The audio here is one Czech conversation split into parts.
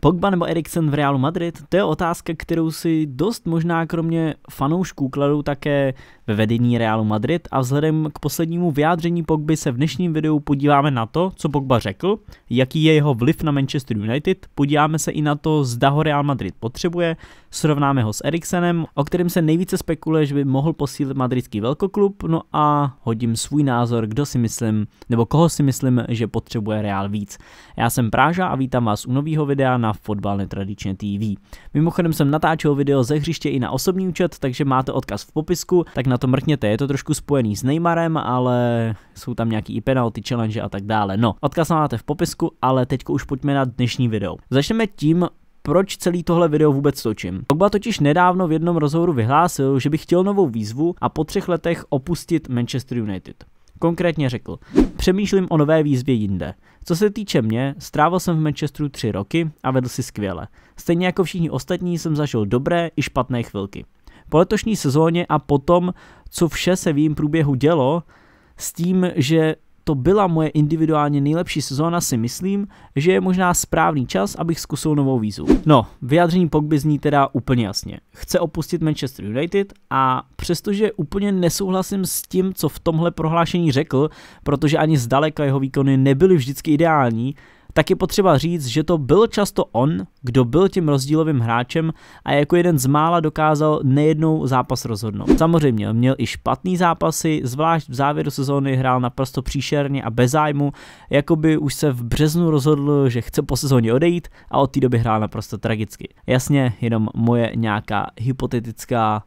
Pogba nebo Eriksen v Realu Madrid? To je otázka, kterou si dost možná kromě fanoušků kladou také ve vedení Realu Madrid a vzhledem k poslednímu vyjádření Pogby se v dnešním videu podíváme na to, co Pogba řekl, jaký je jeho vliv na Manchester United, podíváme se i na to, zda ho Real Madrid potřebuje, Srovnáme ho s Eriksenem, o kterém se nejvíce spekuluje, že by mohl posílit madridský velkoklub, no a hodím svůj názor, kdo si myslím, nebo koho si myslím, že potřebuje Real víc. Já jsem Práža a vítám vás u nového videa na Fotbal Netradičně TV. Mimochodem jsem natáčel video ze hřiště i na osobní účet, takže máte odkaz v popisku, tak na to mrkněte, je to trošku spojený s Neymarem, ale jsou tam nějaký i penalty, challenge a tak dále. No, odkaz máte v popisku, ale teď už pojďme na dnešní video. Začneme tím, proč celý tohle video vůbec točím. Pogba totiž nedávno v jednom rozhovoru vyhlásil, že by chtěl novou výzvu a po třech letech opustit Manchester United. Konkrétně řekl, přemýšlím o nové výzvě jinde. Co se týče mě, strávil jsem v Manchesteru tři roky a vedl si skvěle. Stejně jako všichni ostatní jsem zažil dobré i špatné chvilky. Po letošní sezóně a potom, co vše se v jejím průběhu dělo, s tím, že to byla moje individuálně nejlepší sezóna, si myslím, že je možná správný čas, abych zkusil novou vízu. No, vyjádření Pogby zní teda úplně jasně. Chce opustit Manchester United a přestože úplně nesouhlasím s tím, co v tomhle prohlášení řekl, protože ani zdaleka jeho výkony nebyly vždycky ideální, tak je potřeba říct, že to byl často on, kdo byl tím rozdílovým hráčem a jako jeden z mála dokázal nejednou zápas rozhodnout. Samozřejmě měl i špatný zápasy, zvlášť v závěru sezóny hrál naprosto příšerně a bez zájmu, jako by už se v březnu rozhodl, že chce po sezóně odejít a od té doby hrál naprosto tragicky. Jasně, jenom moje nějaká hypotetická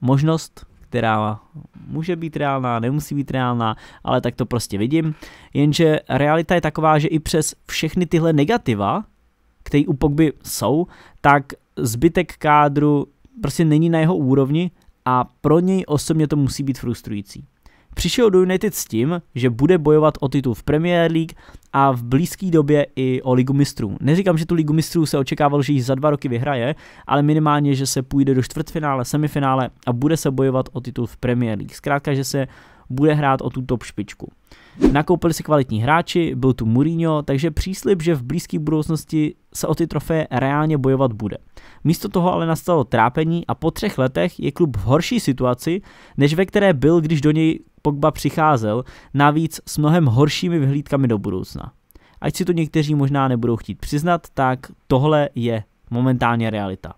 možnost, která může být reálná, nemusí být reálná, ale tak to prostě vidím. Jenže realita je taková, že i přes všechny tyhle negativa, které u Pogby jsou, tak zbytek kádru prostě není na jeho úrovni a pro něj osobně to musí být frustrující. Přišel do United s tím, že bude bojovat o titul v Premier League a v blízké době i o Ligu mistrů. Neříkám, že tu Ligu mistrů se očekával, že ji za dva roky vyhraje, ale minimálně, že se půjde do čtvrtfinále, semifinále a bude se bojovat o titul v Premier League. Zkrátka, že se bude hrát o tu top špičku. Nakoupili si kvalitní hráči, byl tu Mourinho, takže příslip, že v blízké budoucnosti se o ty trofeje reálně bojovat bude. Místo toho ale nastalo trápení a po třech letech je klub v horší situaci, než ve které byl, když do něj Pogba přicházel, navíc s mnohem horšími vyhlídkami do budoucna. Ať si to někteří možná nebudou chtít přiznat, tak tohle je momentálně realita.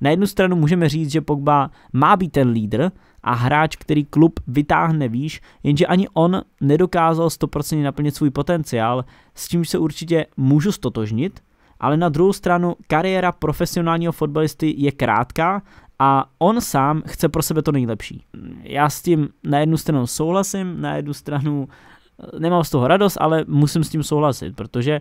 Na jednu stranu můžeme říct, že Pogba má být ten lídr a hráč, který klub vytáhne výš, jenže ani on nedokázal 100% naplnit svůj potenciál, s čímž se určitě můžu stotožnit, ale na druhou stranu kariéra profesionálního fotbalisty je krátká a on sám chce pro sebe to nejlepší. Já s tím na jednu stranu souhlasím, na jednu stranu eh, nemám z toho radost, ale musím s tím souhlasit, protože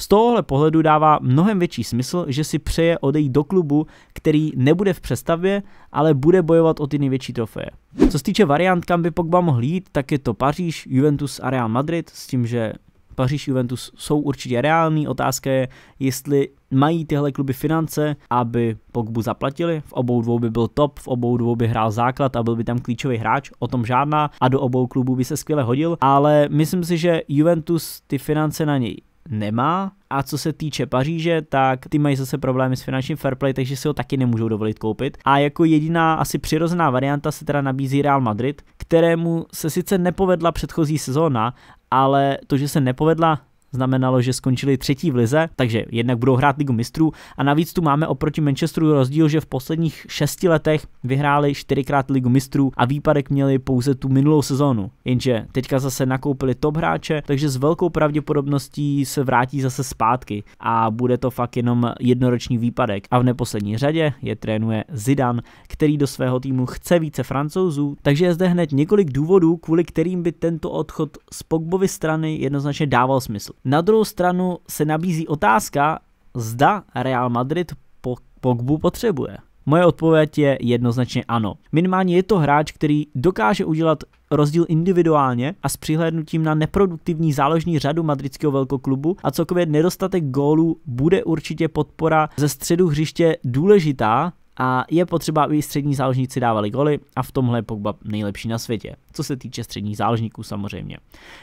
z tohohle pohledu dává mnohem větší smysl, že si přeje odejít do klubu, který nebude v přestavbě, ale bude bojovat o ty největší trofeje. Co se týče variant, kam by Pogba mohl jít, tak je to Paříž, Juventus a Real Madrid, s tím, že Paříž Juventus jsou určitě reální. Otázka je, jestli Mají tyhle kluby finance, aby Pogbu zaplatili, v obou dvou by byl top, v obou dvou by hrál základ a byl by tam klíčový hráč, o tom žádná a do obou klubů by se skvěle hodil, ale myslím si, že Juventus ty finance na něj nemá. A co se týče Paříže, tak ty mají zase problémy s finančním fair play, takže si ho taky nemůžou dovolit koupit. A jako jediná asi přirozená varianta se teda nabízí Real Madrid, kterému se sice nepovedla předchozí sezóna, ale to, že se nepovedla, znamenalo, že skončili třetí v lize, takže jednak budou hrát ligu mistrů a navíc tu máme oproti Manchesteru rozdíl, že v posledních šesti letech vyhráli čtyřikrát ligu mistrů a výpadek měli pouze tu minulou sezónu. Jenže teďka zase nakoupili top hráče, takže s velkou pravděpodobností se vrátí zase zpátky a bude to fakt jenom jednoroční výpadek. A v neposlední řadě je trénuje Zidan, který do svého týmu chce více francouzů, takže je zde hned několik důvodů, kvůli kterým by tento odchod z Pogbovy strany jednoznačně dával smysl. Na druhou stranu se nabízí otázka, zda Real Madrid Pogbu potřebuje. Moje odpověď je jednoznačně ano. Minimálně je to hráč, který dokáže udělat rozdíl individuálně a s přihlédnutím na neproduktivní záložní řadu madridského velkoklubu a celkově nedostatek gólů bude určitě podpora ze středu hřiště důležitá a je potřeba, aby střední záložníci dávali goly a v tomhle je Pogba nejlepší na světě, co se týče středních záložníků samozřejmě.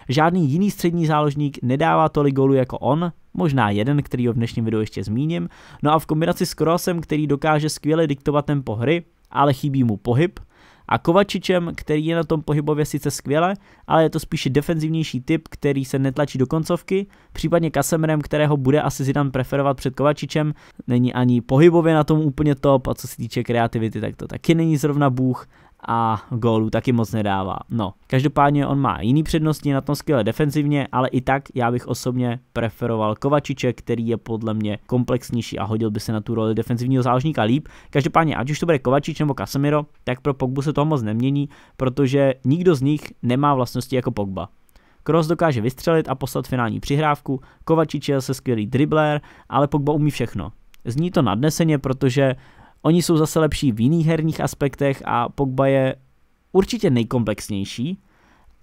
Žádný jiný střední záložník nedává tolik golů jako on, možná jeden, který ho v dnešním videu ještě zmíním, no a v kombinaci s Kroasem, který dokáže skvěle diktovat tempo hry, ale chybí mu pohyb, a Kovačičem, který je na tom pohybově sice skvěle, ale je to spíše defenzivnější typ, který se netlačí do koncovky, případně Kasemrem, kterého bude asi Zidane preferovat před Kovačičem, není ani pohybově na tom úplně top a co se týče kreativity, tak to taky není zrovna bůh, a gólu taky moc nedává. No, každopádně on má jiný přednosti na tom skvěle defenzivně, ale i tak já bych osobně preferoval Kovačiče, který je podle mě komplexnější a hodil by se na tu roli defenzivního záložníka líp. Každopádně, ať už to bude Kovačič nebo Casemiro, tak pro Pogbu se toho moc nemění, protože nikdo z nich nemá vlastnosti jako Pogba. Kroos dokáže vystřelit a poslat finální přihrávku, Kovačič je se skvělý dribler, ale Pogba umí všechno. Zní to nadneseně, protože Oni jsou zase lepší v jiných herních aspektech a Pogba je určitě nejkomplexnější.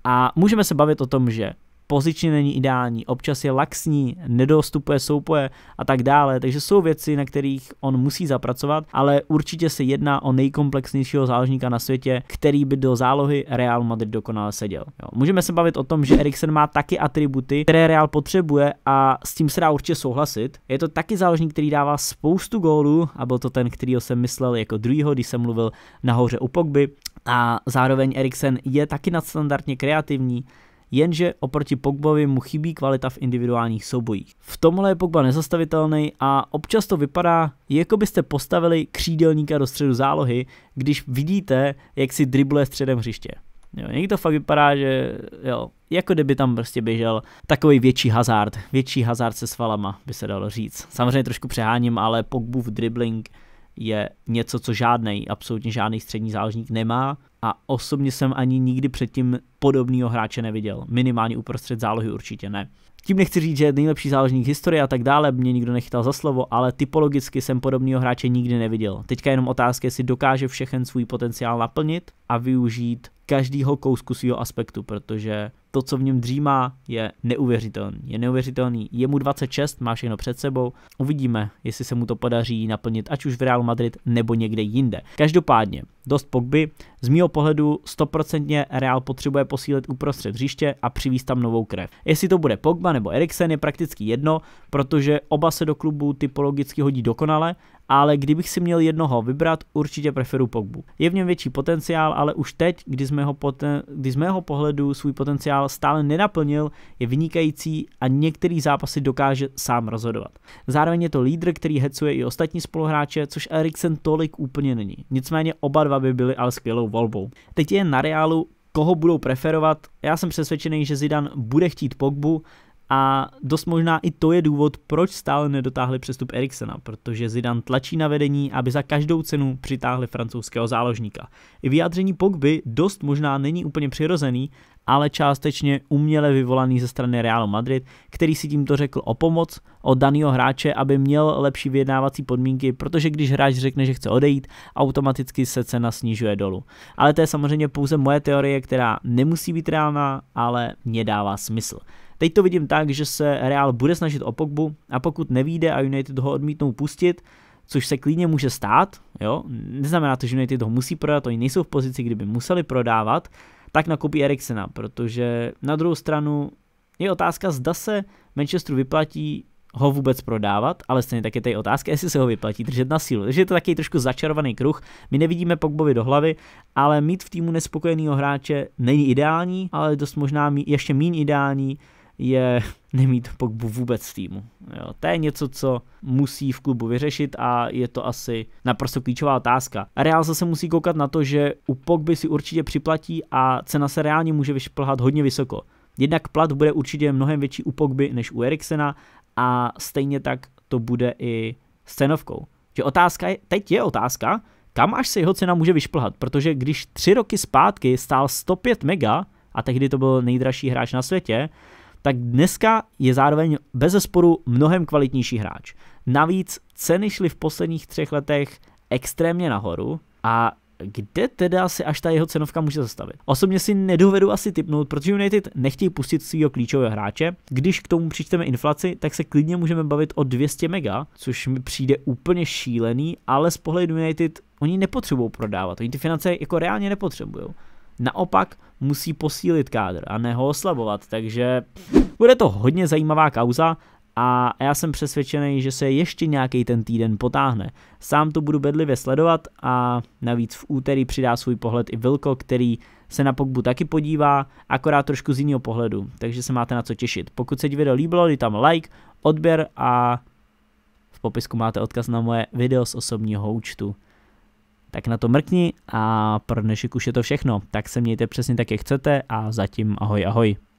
A můžeme se bavit o tom, že pozičně není ideální, občas je laxní, nedostupuje soupoje a tak dále, takže jsou věci, na kterých on musí zapracovat, ale určitě se jedná o nejkomplexnějšího záložníka na světě, který by do zálohy Real Madrid dokonale seděl. Jo. Můžeme se bavit o tom, že Eriksen má taky atributy, které Real potřebuje a s tím se dá určitě souhlasit. Je to taky záložník, který dává spoustu gólů a byl to ten, který jsem myslel jako druhýho, když jsem mluvil nahoře u Pogby. A zároveň Eriksen je taky nadstandardně kreativní, jenže oproti Pogbovi mu chybí kvalita v individuálních soubojích. V tomhle je Pogba nezastavitelný a občas to vypadá, jako byste postavili křídelníka do středu zálohy, když vidíte, jak si dribluje středem hřiště. Jo, někdy to fakt vypadá, že jo, jako kdyby tam prostě běžel takový větší hazard, větší hazard se svalama, by se dalo říct. Samozřejmě trošku přeháním, ale Pogbův dribbling je něco, co žádný, absolutně žádný střední záložník nemá a osobně jsem ani nikdy předtím podobného hráče neviděl. Minimálně uprostřed zálohy určitě ne. Tím nechci říct, že je nejlepší záložník historie a tak dále, mě nikdo nechytal za slovo, ale typologicky jsem podobného hráče nikdy neviděl. Teďka jenom otázka, jestli dokáže všechen svůj potenciál naplnit a využít každého kousku svého aspektu, protože to, co v něm dřímá, je neuvěřitelný. Je neuvěřitelný. Je mu 26, má všechno před sebou. Uvidíme, jestli se mu to podaří naplnit, ať už v Real Madrid nebo někde jinde. Každopádně, dost pokby. Z mého pohledu 100% Real potřebuje posílit uprostřed hřiště a přivíst tam novou krev. Jestli to bude Pogba nebo Eriksen je prakticky jedno, protože oba se do klubu typologicky hodí dokonale ale kdybych si měl jednoho vybrat, určitě preferu Pogbu. Je v něm větší potenciál, ale už teď, kdy z mého, poten- kdy z mého pohledu svůj potenciál stále nenaplnil, je vynikající a některý zápasy dokáže sám rozhodovat. Zároveň je to lídr, který hecuje i ostatní spoluhráče, což Eriksen tolik úplně není. Nicméně oba dva by byli ale skvělou volbou. Teď je na reálu, koho budou preferovat. Já jsem přesvědčený, že Zidan bude chtít Pogbu, a dost možná i to je důvod, proč stále nedotáhli přestup Eriksena, protože Zidan tlačí na vedení, aby za každou cenu přitáhli francouzského záložníka. I vyjádření Pogby dost možná není úplně přirozený, ale částečně uměle vyvolaný ze strany Realu Madrid, který si tímto řekl o pomoc od daného hráče, aby měl lepší vyjednávací podmínky, protože když hráč řekne, že chce odejít, automaticky se cena snižuje dolů. Ale to je samozřejmě pouze moje teorie, která nemusí být reálná, ale mě dává smysl. Teď to vidím tak, že se Real bude snažit o Pogbu a pokud nevíde a United ho odmítnou pustit, což se klidně může stát, jo? neznamená to, že United ho musí prodat, oni nejsou v pozici, kdyby museli prodávat, tak nakoupí Eriksena, protože na druhou stranu je otázka, zda se Manchesteru vyplatí ho vůbec prodávat, ale stejně tak je tady otázka, jestli se ho vyplatí držet na sílu. Takže je to taky trošku začarovaný kruh. My nevidíme Pogbovi do hlavy, ale mít v týmu nespokojeného hráče není ideální, ale dost možná ještě méně ideální je nemít Pogbu vůbec v týmu. Jo, to je něco, co musí v klubu vyřešit a je to asi naprosto klíčová otázka. Real zase musí koukat na to, že u Pogby si určitě připlatí a cena se reálně může vyšplhat hodně vysoko. Jednak plat bude určitě mnohem větší u Pogby než u Eriksena a stejně tak to bude i s cenovkou. Že otázka je, teď je otázka, kam až se jeho cena může vyšplhat, protože když tři roky zpátky stál 105 mega, a tehdy to byl nejdražší hráč na světě, tak dneska je zároveň bez zesporu mnohem kvalitnější hráč. Navíc ceny šly v posledních třech letech extrémně nahoru a kde teda si až ta jeho cenovka může zastavit. Osobně si nedovedu asi typnout, protože United nechtějí pustit svého klíčového hráče. Když k tomu přičteme inflaci, tak se klidně můžeme bavit o 200 mega, což mi přijde úplně šílený, ale z pohledu United oni nepotřebují prodávat, oni ty finance jako reálně nepotřebují naopak musí posílit kádr a ne ho oslabovat, takže bude to hodně zajímavá kauza a já jsem přesvědčený, že se ještě nějaký ten týden potáhne. Sám to budu bedlivě sledovat a navíc v úterý přidá svůj pohled i Vilko, který se na Pogbu taky podívá, akorát trošku z jiného pohledu, takže se máte na co těšit. Pokud se ti video líbilo, dej tam like, odběr a v popisku máte odkaz na moje video z osobního účtu tak na to mrkni a pro dnešek už je to všechno. Tak se mějte přesně tak, jak chcete a zatím ahoj ahoj.